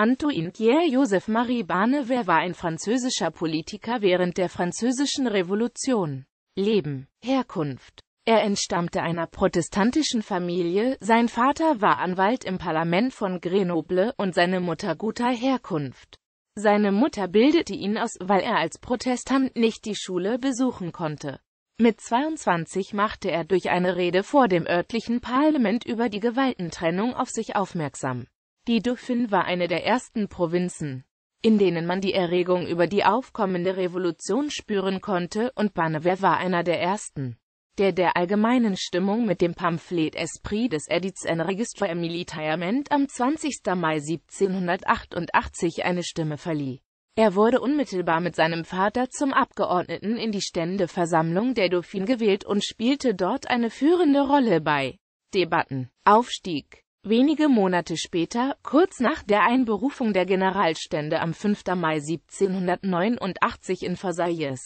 Antoine Pierre-Joseph Marie Barnever war ein französischer Politiker während der Französischen Revolution. Leben, Herkunft er entstammte einer protestantischen Familie, sein Vater war Anwalt im Parlament von Grenoble und seine Mutter guter Herkunft. Seine Mutter bildete ihn aus, weil er als Protestant nicht die Schule besuchen konnte. Mit 22 machte er durch eine Rede vor dem örtlichen Parlament über die Gewaltentrennung auf sich aufmerksam. Die Dauphin war eine der ersten Provinzen, in denen man die Erregung über die aufkommende Revolution spüren konnte, und Banneweg war einer der ersten, der der allgemeinen Stimmung mit dem Pamphlet Esprit des Edits en Registre Militairement am 20. Mai 1788 eine Stimme verlieh. Er wurde unmittelbar mit seinem Vater zum Abgeordneten in die Ständeversammlung der Dauphin gewählt und spielte dort eine führende Rolle bei Debatten, Aufstieg, Wenige Monate später, kurz nach der Einberufung der Generalstände am 5. Mai 1789 in Versailles,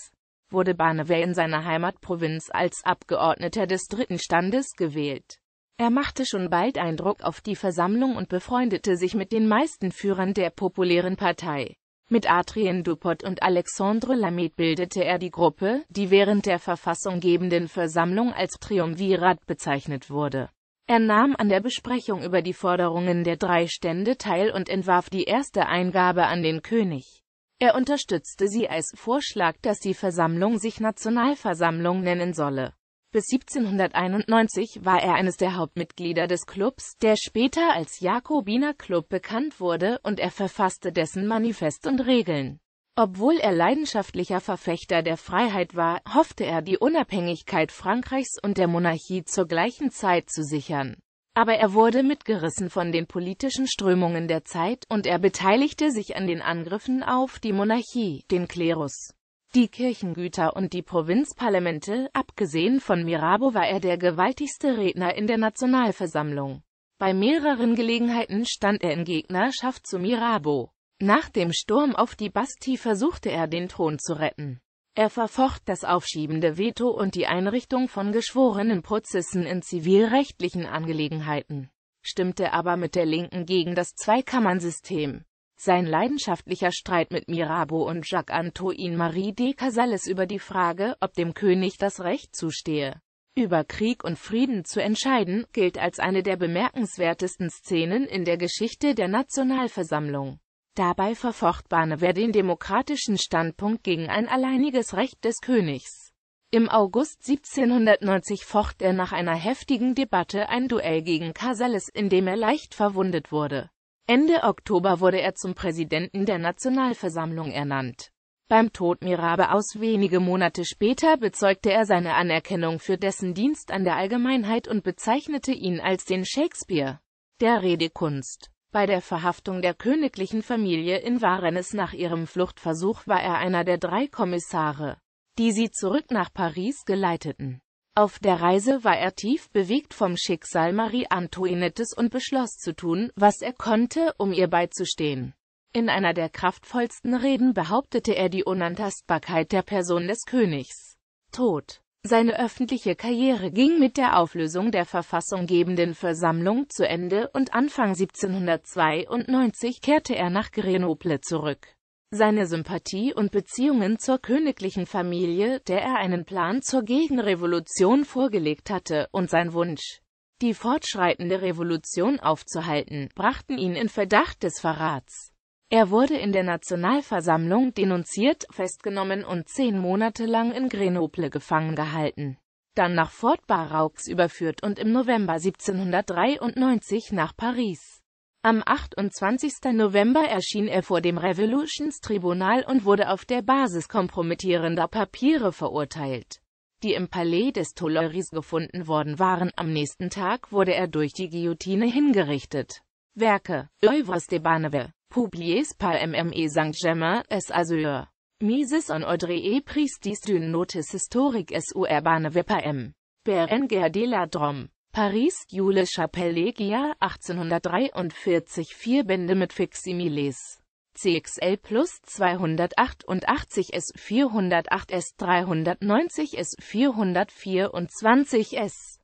wurde Barneveld in seiner Heimatprovinz als Abgeordneter des dritten Standes gewählt. Er machte schon bald Eindruck auf die Versammlung und befreundete sich mit den meisten Führern der populären Partei. Mit Adrien Dupont und Alexandre Lameth bildete er die Gruppe, die während der verfassunggebenden Versammlung als Triumvirat bezeichnet wurde er nahm an der Besprechung über die Forderungen der drei Stände teil und entwarf die erste Eingabe an den König. Er unterstützte sie als Vorschlag, dass die Versammlung sich Nationalversammlung nennen solle. Bis 1791 war er eines der Hauptmitglieder des Clubs, der später als Jakobiner Club bekannt wurde, und er verfasste dessen Manifest und Regeln. Obwohl er leidenschaftlicher Verfechter der Freiheit war, hoffte er, die Unabhängigkeit Frankreichs und der Monarchie zur gleichen Zeit zu sichern. Aber er wurde mitgerissen von den politischen Strömungen der Zeit, und er beteiligte sich an den Angriffen auf die Monarchie, den Klerus, die Kirchengüter und die Provinzparlamente, abgesehen von Mirabeau war er der gewaltigste Redner in der Nationalversammlung. Bei mehreren Gelegenheiten stand er in Gegnerschaft zu Mirabeau. Nach dem Sturm auf die Bastille versuchte er den Thron zu retten. Er verfocht das aufschiebende Veto und die Einrichtung von geschworenen Prozessen in zivilrechtlichen Angelegenheiten, stimmte aber mit der Linken gegen das Zweikammernsystem. Sein leidenschaftlicher Streit mit Mirabeau und Jacques-Antoine Marie de Casales über die Frage, ob dem König das Recht zustehe, über Krieg und Frieden zu entscheiden, gilt als eine der bemerkenswertesten Szenen in der Geschichte der Nationalversammlung. Dabei verfocht Barnever den demokratischen Standpunkt gegen ein alleiniges Recht des Königs. Im August 1790 focht er nach einer heftigen Debatte ein Duell gegen Casales, in dem er leicht verwundet wurde. Ende Oktober wurde er zum Präsidenten der Nationalversammlung ernannt. Beim Tod Mirabe aus wenige Monate später bezeugte er seine Anerkennung für dessen Dienst an der Allgemeinheit und bezeichnete ihn als den Shakespeare der Redekunst. Bei der Verhaftung der königlichen Familie in Varennes nach ihrem Fluchtversuch war er einer der drei Kommissare, die sie zurück nach Paris geleiteten. Auf der Reise war er tief bewegt vom Schicksal Marie Antoinettes und beschloss zu tun, was er konnte, um ihr beizustehen. In einer der kraftvollsten Reden behauptete er die Unantastbarkeit der Person des Königs. Tod seine öffentliche Karriere ging mit der Auflösung der verfassunggebenden Versammlung zu Ende und Anfang 1792 kehrte er nach Grenoble zurück. Seine Sympathie und Beziehungen zur königlichen Familie, der er einen Plan zur Gegenrevolution vorgelegt hatte, und sein Wunsch, die fortschreitende Revolution aufzuhalten, brachten ihn in Verdacht des Verrats. Er wurde in der Nationalversammlung denunziert, festgenommen und zehn Monate lang in Grenoble gefangen gehalten, dann nach Fort Barraux überführt und im November 1793 nach Paris. Am 28. November erschien er vor dem Revolutionstribunal und wurde auf der Basis kompromittierender Papiere verurteilt, die im Palais des Tuileries gefunden worden waren. Am nächsten Tag wurde er durch die Guillotine hingerichtet. Werke Oeuvres de Baneve Publiés par MME Saint-Germain, S. Azur. Mises en Audrey e. Priestis d'une note historique S. Urbane VPM. Berenger de la Drôme. Paris, Jule Chapellegia, 1843, vier Bände mit Fiximiles. CXL plus 288 S408 S390 S424 S.